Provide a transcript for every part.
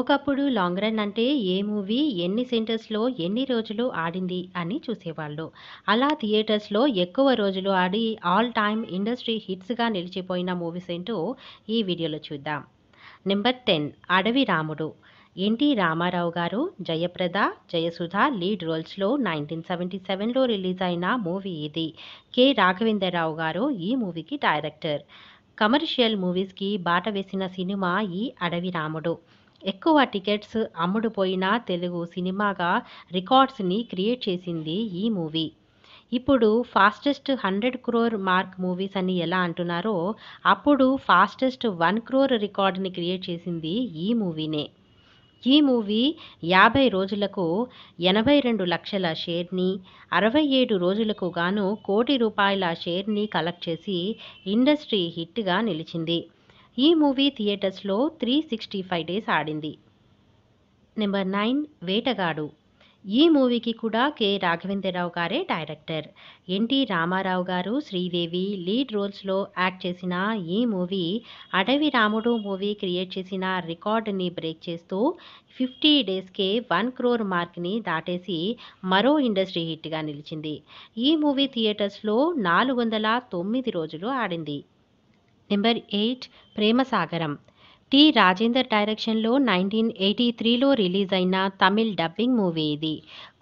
ఒకప్పుడు long run అంటే ఏ movie ఎన్ని సెంటర్స్లో ఎన్ని రోజులు ఆడింది అని చూసేవాళ్ళు అలా థియేటర్స్లో ఎక్కువ రోజులు ఆడి ఆల్ టైమ్ ఇండస్ట్రీ హిట్స్గా నిలిచిపోయిన మూవీస్ ఏంటో ఈ వీడియోలో చూద్దాం నెంబర్ టెన్ అడవి రాముడు ఎన్టీ రామారావు గారు జయప్రద జయసుధ లీడ్ రోల్స్లో నైన్టీన్ సెవెంటీ సెవెన్లో రిలీజ్ అయిన మూవీ ఇది కె రాఘవేంద్రరావు గారు ఈ మూవీకి డైరెక్టర్ కమర్షియల్ మూవీస్కి బాట వేసిన సినిమా ఈ అడవి రాముడు ఎక్కువ టికెట్స్ అమ్ముడుపోయిన తెలుగు సినిమాగా రికార్డ్స్ని క్రియేట్ చేసింది ఈ మూవీ ఇప్పుడు fastest hundred crore mark movies అని ఎలా అంటున్నారో అప్పుడు ఫాస్టెస్ట్ వన్ క్రోర్ రికార్డ్ని క్రియేట్ చేసింది ఈ మూవీనే ఈ మూవీ యాభై రోజులకు ఎనభై రెండు లక్షల షేర్ని అరవై ఏడు రోజులకు గాను కోటి రూపాయల షేర్ని కలెక్ట్ చేసి ఇండస్ట్రీ హిట్గా నిలిచింది ఈ మూవీ థియేటర్స్లో త్రీ సిక్స్టీ ఫైవ్ డేస్ ఆడింది నెంబర్ నైన్ వేటగాడు ఈ మూవీకి కూడా కె రాఘవేంద్రరావు గారే డైరెక్టర్ ఎన్టీ రామారావు గారు శ్రీదేవి లీడ్ రోల్స్లో యాక్ట్ చేసిన ఈ మూవీ అడవి రాముడు మూవీ క్రియేట్ చేసిన రికార్డుని బ్రేక్ చేస్తూ ఫిఫ్టీ డేస్కే వన్ క్రోర్ మార్క్ని దాటేసి మరో ఇండస్ట్రీ హిట్గా నిలిచింది ఈ మూవీ థియేటర్స్లో నాలుగు వందల తొమ్మిది రోజులు ఆడింది నెంబర్ ఎయిట్ ప్రేమసాగరం టి రాజేందర్ డైరెక్షన్లో నైన్టీన్ ఎయిటీ త్రీలో రిలీజ్ అయిన తమిళ్ డబ్బింగ్ మూవీ ఇది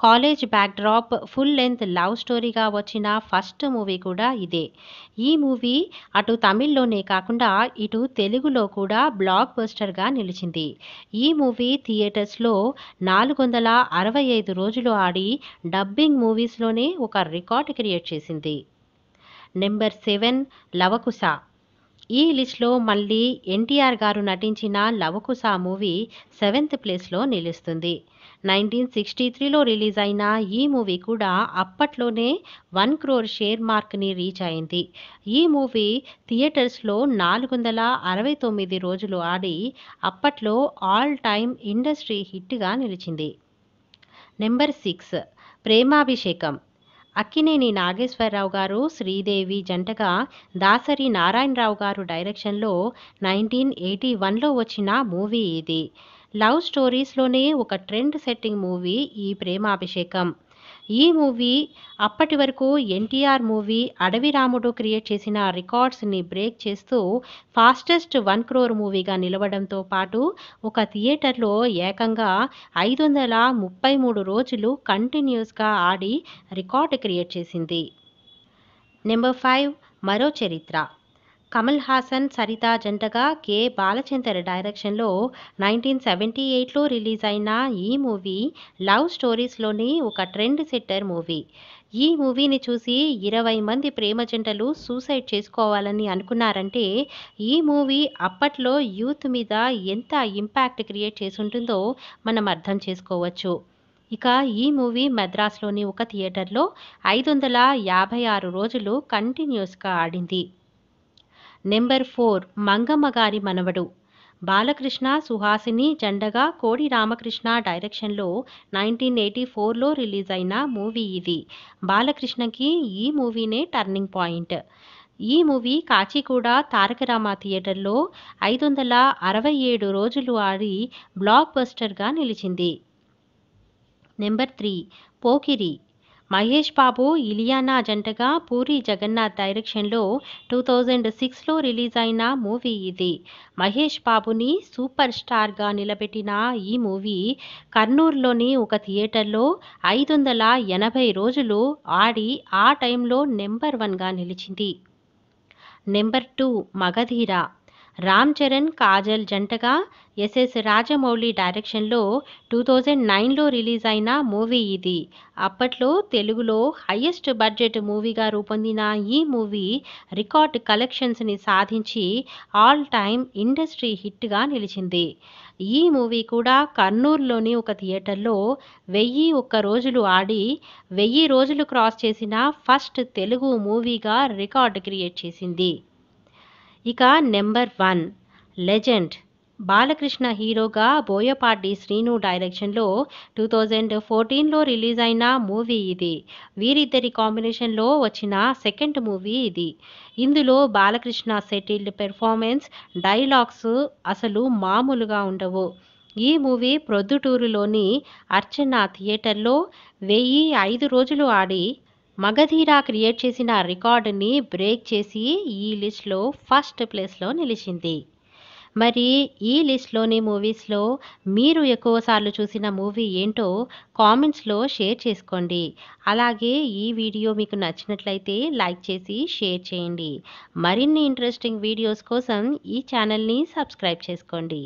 college backdrop full length love స్టోరీగా వచ్చిన ఫస్ట్ మూవీ కూడా ఇదే ఈ మూవీ అటు తమిళ్లోనే కాకుండా ఇటు తెలుగులో కూడా బ్లాక్ బస్టర్గా నిలిచింది ఈ మూవీ థియేటర్స్లో నాలుగు వందల అరవై ఐదు రోజులు ఆడి డబ్బింగ్ మూవీస్లోనే ఒక రికార్డ్ క్రియేట్ చేసింది నెంబర్ సెవెన్ లవకుశ ఈ లిస్ట్లో మళ్ళీ ఎన్టీఆర్ గారు నటించిన లవకుశ మూవీ సెవెంత్ ప్లేస్లో నిలుస్తుంది నైన్టీన్ సిక్స్టీ త్రీలో రిలీజ్ అయిన ఈ మూవీ కూడా అప్పట్లోనే వన్ క్రోర్ షేర్ మార్క్ని రీచ్ అయింది ఈ మూవీ థియేటర్స్లో నాలుగు వందల అరవై తొమ్మిది రోజులు ఆడి అప్పట్లో ఆల్ టైమ్ ఇండస్ట్రీ హిట్గా నిలిచింది నెంబర్ సిక్స్ ప్రేమాభిషేకం అక్కినేని నాగేశ్వరరావు గారు శ్రీదేవి జంటగా దాసరి నారాయణరావు గారు డైరెక్షన్లో నైన్టీన్ ఎయిటీ వన్లో వచ్చిన మూవీ ఇది లవ్ స్టోరీస్లోనే ఒక ట్రెండ్ సెట్టింగ్ మూవీ ఈ ప్రేమాభిషేకం ఈ మూవీ అప్పటి వరకు ఎన్టీఆర్ మూవీ అడవి రాముడు క్రియేట్ చేసిన రికార్డ్స్ని బ్రేక్ చేస్తూ ఫాస్టెస్ట్ వన్ క్రోర్ మూవీగా నిలవడంతో పాటు ఒక థియేటర్లో ఏకంగా ఐదు వందల ముప్పై మూడు రోజులు కంటిన్యూస్గా ఆడి రికార్డు క్రియేట్ చేసింది నెంబర్ ఫైవ్ మరో చరిత్ర కమల్ హాసన్ సరిత జంటగా కె బాలచందర్ డైరెక్షన్లో నైన్టీన్ సెవెంటీ ఎయిట్లో రిలీజ్ అయిన ఈ మూవీ లవ్ స్టోరీస్లోని ఒక ట్రెండ్ సెట్టర్ మూవీ ఈ మూవీని చూసి ఇరవై మంది ప్రేమ జంటలు సూసైడ్ చేసుకోవాలని అనుకున్నారంటే ఈ మూవీ అప్పట్లో యూత్ మీద ఎంత ఇంపాక్ట్ క్రియేట్ చేసుంటుందో మనం అర్థం చేసుకోవచ్చు ఇక ఈ మూవీ మద్రాస్లోని ఒక థియేటర్లో ఐదు వందల యాభై ఆరు రోజులు కంటిన్యూస్గా ఆడింది నెంబర్ ఫోర్ మంగమ్మ గారి మనవడు బాలకృష్ణ సుహాసిని జండగా కోడి రామకృష్ణ డైరెక్షన్లో నైన్టీన్ ఎయిటీ ఫోర్లో రిలీజ్ అయిన మూవీ ఇది బాలకృష్ణకి ఈ మూవీనే టర్నింగ్ పాయింట్ ఈ మూవీ కాచిగూడ తారకరామ థియేటర్లో ఐదు వందల అరవై ఏడు రోజులు ఆడి బ్లాక్ బస్టర్గా నిలిచింది నెంబర్ త్రీ పోకిరి మహేష్ బాబు ఇలియానా జంటగా పూరి జగన్నాథ్ డైరెక్షన్లో టూ థౌజండ్ సిక్స్లో రిలీజ్ అయిన మూవీ ఇది మహేష్ బాబుని సూపర్ స్టార్గా నిలబెట్టిన ఈ మూవీ కర్నూలులోని ఒక థియేటర్లో ఐదు వందల ఎనభై రోజులు ఆడి ఆ టైంలో నెంబర్ వన్గా నిలిచింది నెంబర్ టూ మగధీర రామ్ చరణ్ కాజల్ జంటగా ఎస్ఎస్ రాజమౌళి డైరెక్షన్లో టూ థౌజండ్ నైన్లో రిలీజ్ అయిన మూవీ ఇది అప్పట్లో తెలుగులో హయ్యెస్ట్ బడ్జెట్ మూవీగా రూపొందిన ఈ మూవీ రికార్డ్ కలెక్షన్స్ని సాధించి ఆల్ టైమ్ ఇండస్ట్రీ హిట్గా నిలిచింది ఈ మూవీ కూడా కర్నూలులోని ఒక థియేటర్లో వెయ్యి ఒక్క రోజులు ఆడి వెయ్యి రోజులు క్రాస్ చేసిన ఫస్ట్ తెలుగు మూవీగా రికార్డ్ క్రియేట్ చేసింది ఇక నెంబర్ వన్ లెజెండ్ బాలకృష్ణ హీరోగా బోయపాటి శ్రీను డైరెక్షన్లో టూ థౌజండ్ ఫోర్టీన్లో రిలీజ్ అయిన మూవీ ఇది వీరిద్దరి కాంబినేషన్లో వచ్చిన సెకండ్ మూవీ ఇది ఇందులో బాలకృష్ణ సెటిల్డ్ పెర్ఫార్మెన్స్ డైలాగ్స్ అసలు మామూలుగా ఉండవు ఈ మూవీ ప్రొద్దుటూరులోని అర్చన థియేటర్లో వెయ్యి ఐదు రోజులు ఆడి మగధీరా క్రియేట్ చేసిన రికార్డుని బ్రేక్ చేసి ఈ లిస్ట్లో ఫస్ట్ ప్లేస్లో నిలిచింది మరి ఈ లిస్ట్లోని మూవీస్లో మీరు ఎక్కువసార్లు చూసిన మూవీ ఏంటో కామెంట్స్లో షేర్ చేసుకోండి అలాగే ఈ వీడియో మీకు నచ్చినట్లయితే లైక్ చేసి షేర్ చేయండి మరిన్ని ఇంట్రెస్టింగ్ వీడియోస్ కోసం ఈ ఛానల్ని సబ్స్క్రైబ్ చేసుకోండి